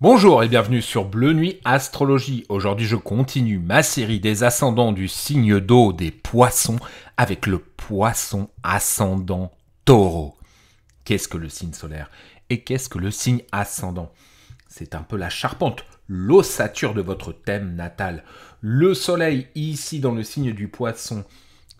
Bonjour et bienvenue sur Bleu Nuit Astrologie. Aujourd'hui, je continue ma série des ascendants du signe d'eau des poissons avec le poisson ascendant taureau. Qu'est-ce que le signe solaire et qu'est-ce que le signe ascendant C'est un peu la charpente, l'ossature de votre thème natal. Le soleil ici dans le signe du poisson,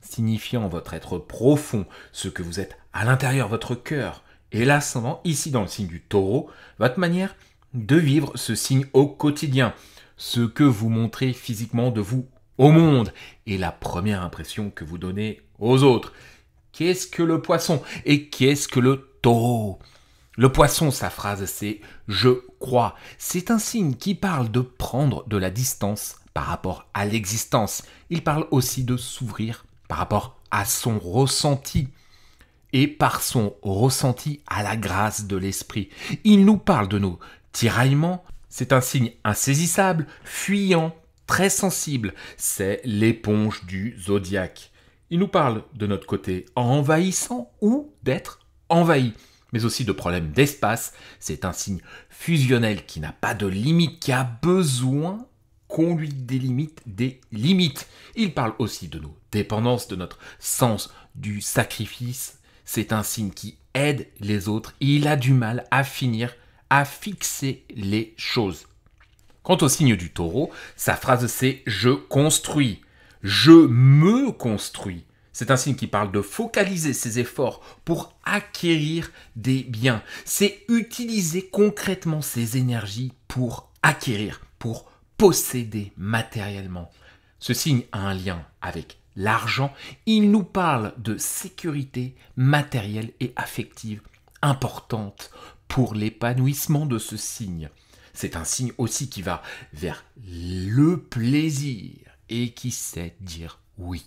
signifiant votre être profond, ce que vous êtes à l'intérieur, votre cœur. Et l'ascendant ici dans le signe du taureau, votre manière de vivre ce signe au quotidien, ce que vous montrez physiquement de vous au monde et la première impression que vous donnez aux autres. Qu'est-ce que le poisson et qu'est-ce que le taureau Le poisson, sa phrase, c'est je crois. C'est un signe qui parle de prendre de la distance par rapport à l'existence. Il parle aussi de s'ouvrir par rapport à son ressenti et par son ressenti à la grâce de l'esprit. Il nous parle de nous tiraillement. C'est un signe insaisissable, fuyant, très sensible. C'est l'éponge du zodiaque. Il nous parle de notre côté envahissant ou d'être envahi, mais aussi de problèmes d'espace. C'est un signe fusionnel qui n'a pas de limite, qui a besoin qu'on lui délimite des limites. Il parle aussi de nos dépendances, de notre sens du sacrifice. C'est un signe qui aide les autres. Il a du mal à finir à fixer les choses. Quant au signe du taureau, sa phrase c'est je construis, je me construis. C'est un signe qui parle de focaliser ses efforts pour acquérir des biens. C'est utiliser concrètement ses énergies pour acquérir, pour posséder matériellement. Ce signe a un lien avec l'argent. Il nous parle de sécurité matérielle et affective importante pour l'épanouissement de ce signe. C'est un signe aussi qui va vers le plaisir et qui sait dire oui.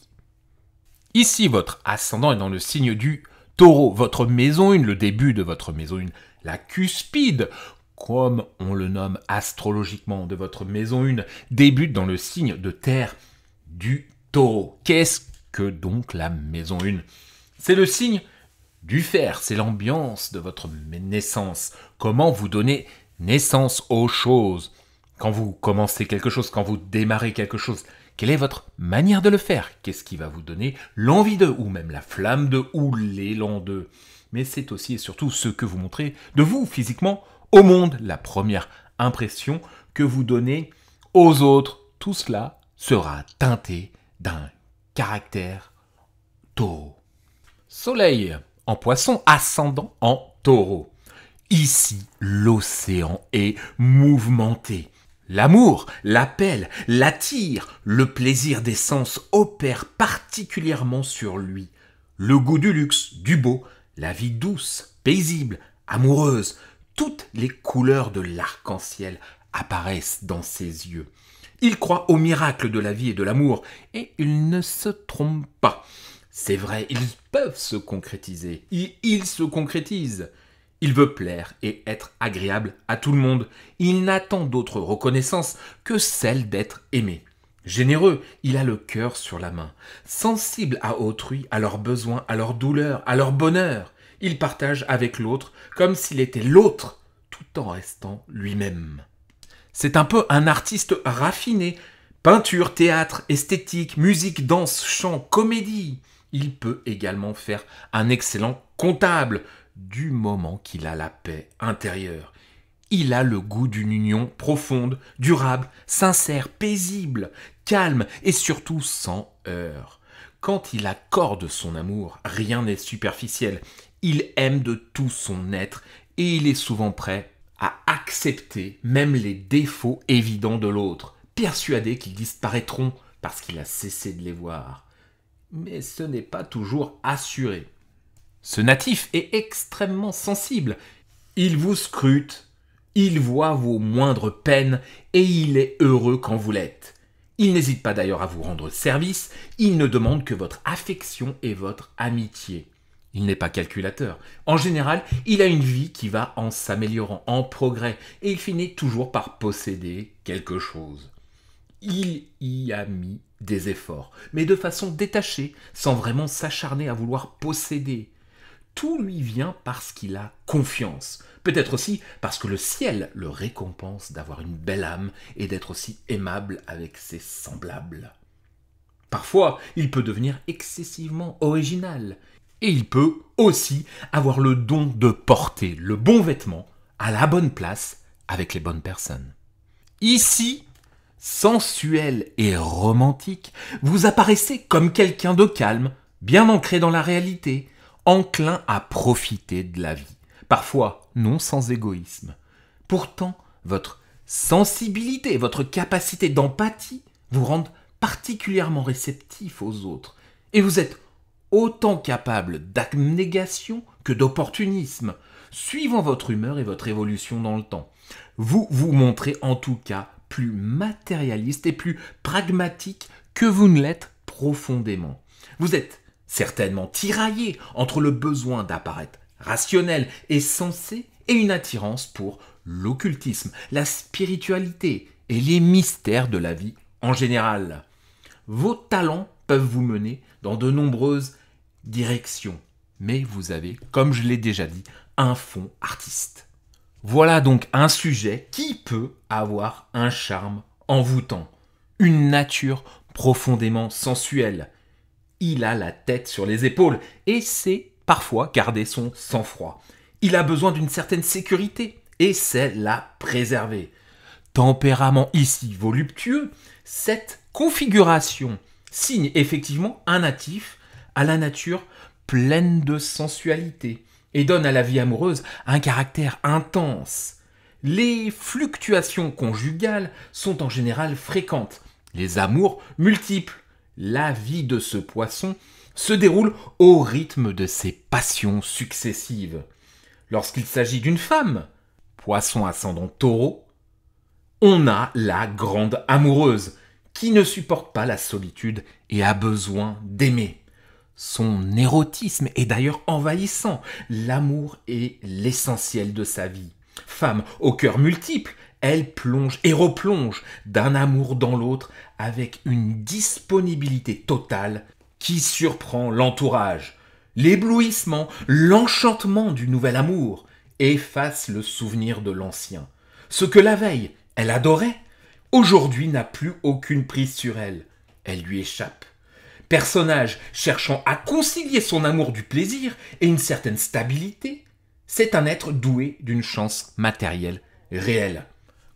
Ici, votre ascendant est dans le signe du taureau, votre maison une, le début de votre maison une, la cuspide, comme on le nomme astrologiquement, de votre maison une, débute dans le signe de terre du taureau. Qu'est-ce que donc la maison une C'est le signe du faire, c'est l'ambiance de votre naissance. Comment vous donnez naissance aux choses Quand vous commencez quelque chose, quand vous démarrez quelque chose, quelle est votre manière de le faire Qu'est-ce qui va vous donner l'envie de, ou même la flamme de, ou l'élan de Mais c'est aussi et surtout ce que vous montrez de vous physiquement au monde, la première impression que vous donnez aux autres. Tout cela sera teinté d'un caractère tôt. Soleil en poisson, ascendant en taureau. Ici, l'océan est mouvementé. L'amour, l'appel, l'attire, le plaisir des sens opère particulièrement sur lui. Le goût du luxe, du beau, la vie douce, paisible, amoureuse, toutes les couleurs de l'arc-en-ciel apparaissent dans ses yeux. Il croit au miracle de la vie et de l'amour, et il ne se trompe pas. C'est vrai, ils peuvent se concrétiser. Ils, ils se concrétisent. Il veut plaire et être agréable à tout le monde. Il n'attend d'autre reconnaissance que celle d'être aimé. Généreux, il a le cœur sur la main, sensible à autrui, à leurs besoins, à leurs douleurs, à leur bonheur. Il partage avec l'autre comme s'il était l'autre, tout en restant lui-même. C'est un peu un artiste raffiné. Peinture, théâtre, esthétique, musique, danse, chant, comédie il peut également faire un excellent comptable du moment qu'il a la paix intérieure. Il a le goût d'une union profonde, durable, sincère, paisible, calme et surtout sans heurts. Quand il accorde son amour, rien n'est superficiel. Il aime de tout son être et il est souvent prêt à accepter même les défauts évidents de l'autre, persuadé qu'ils disparaîtront parce qu'il a cessé de les voir mais ce n'est pas toujours assuré. Ce natif est extrêmement sensible. Il vous scrute, il voit vos moindres peines et il est heureux quand vous l'êtes. Il n'hésite pas d'ailleurs à vous rendre service, il ne demande que votre affection et votre amitié. Il n'est pas calculateur. En général, il a une vie qui va en s'améliorant, en progrès, et il finit toujours par posséder quelque chose. Il y a mis des efforts, mais de façon détachée, sans vraiment s'acharner à vouloir posséder. Tout lui vient parce qu'il a confiance, peut-être aussi parce que le ciel le récompense d'avoir une belle âme et d'être aussi aimable avec ses semblables. Parfois, il peut devenir excessivement original, et il peut aussi avoir le don de porter le bon vêtement à la bonne place avec les bonnes personnes. Ici, sensuel et romantique, vous apparaissez comme quelqu'un de calme, bien ancré dans la réalité, enclin à profiter de la vie, parfois non sans égoïsme. Pourtant, votre sensibilité, votre capacité d'empathie vous rendent particulièrement réceptif aux autres, et vous êtes autant capable d'abnégation que d'opportunisme, suivant votre humeur et votre évolution dans le temps. Vous vous montrez en tout cas plus matérialiste et plus pragmatique que vous ne l'êtes profondément. Vous êtes certainement tiraillé entre le besoin d'apparaître rationnel et sensé et une attirance pour l'occultisme, la spiritualité et les mystères de la vie en général. Vos talents peuvent vous mener dans de nombreuses directions, mais vous avez, comme je l'ai déjà dit, un fond artiste. Voilà donc un sujet qui peut avoir un charme envoûtant, une nature profondément sensuelle. Il a la tête sur les épaules et sait parfois garder son sang-froid. Il a besoin d'une certaine sécurité et sait la préserver. Tempérament ici voluptueux, cette configuration signe effectivement un natif à la nature pleine de sensualité, et donne à la vie amoureuse un caractère intense. Les fluctuations conjugales sont en général fréquentes, les amours multiples. La vie de ce poisson se déroule au rythme de ses passions successives. Lorsqu'il s'agit d'une femme, poisson ascendant taureau, on a la grande amoureuse qui ne supporte pas la solitude et a besoin d'aimer son érotisme est d'ailleurs envahissant. L'amour est l'essentiel de sa vie. Femme au cœur multiple, elle plonge et replonge d'un amour dans l'autre avec une disponibilité totale qui surprend l'entourage. L'éblouissement, l'enchantement du nouvel amour efface le souvenir de l'ancien. Ce que la veille, elle adorait, aujourd'hui n'a plus aucune prise sur elle. Elle lui échappe personnage cherchant à concilier son amour du plaisir et une certaine stabilité, c'est un être doué d'une chance matérielle réelle.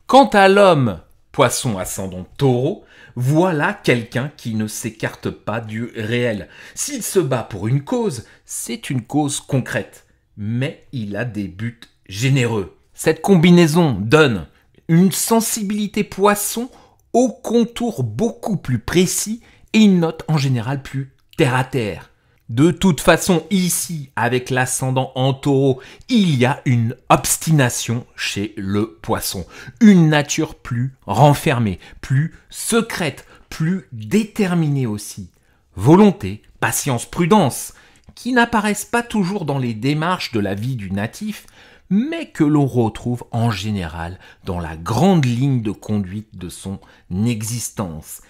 Quant à l'homme, poisson ascendant taureau, voilà quelqu'un qui ne s'écarte pas du réel. S'il se bat pour une cause, c'est une cause concrète, mais il a des buts généreux. Cette combinaison donne une sensibilité poisson au contours beaucoup plus précis et une note en général plus terre à terre. De toute façon, ici, avec l'ascendant en taureau, il y a une obstination chez le poisson, une nature plus renfermée, plus secrète, plus déterminée aussi. Volonté, patience, prudence, qui n'apparaissent pas toujours dans les démarches de la vie du natif, mais que l'on retrouve en général dans la grande ligne de conduite de son existence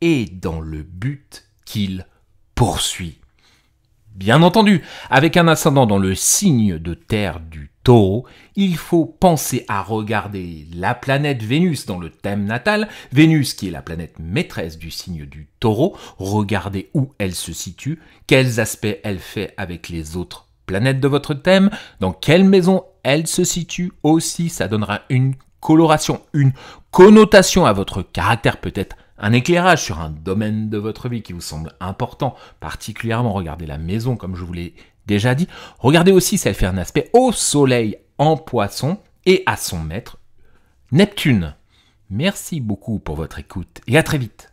et dans le but qu'il poursuit. Bien entendu, avec un ascendant dans le signe de terre du taureau, il faut penser à regarder la planète Vénus dans le thème natal, Vénus qui est la planète maîtresse du signe du taureau, regardez où elle se situe, quels aspects elle fait avec les autres planètes de votre thème, dans quelle maison elle se situe aussi, ça donnera une coloration, une connotation à votre caractère peut-être un éclairage sur un domaine de votre vie qui vous semble important, particulièrement regardez la maison comme je vous l'ai déjà dit, regardez aussi si elle fait un aspect au Soleil en poisson et à son maître Neptune. Merci beaucoup pour votre écoute et à très vite.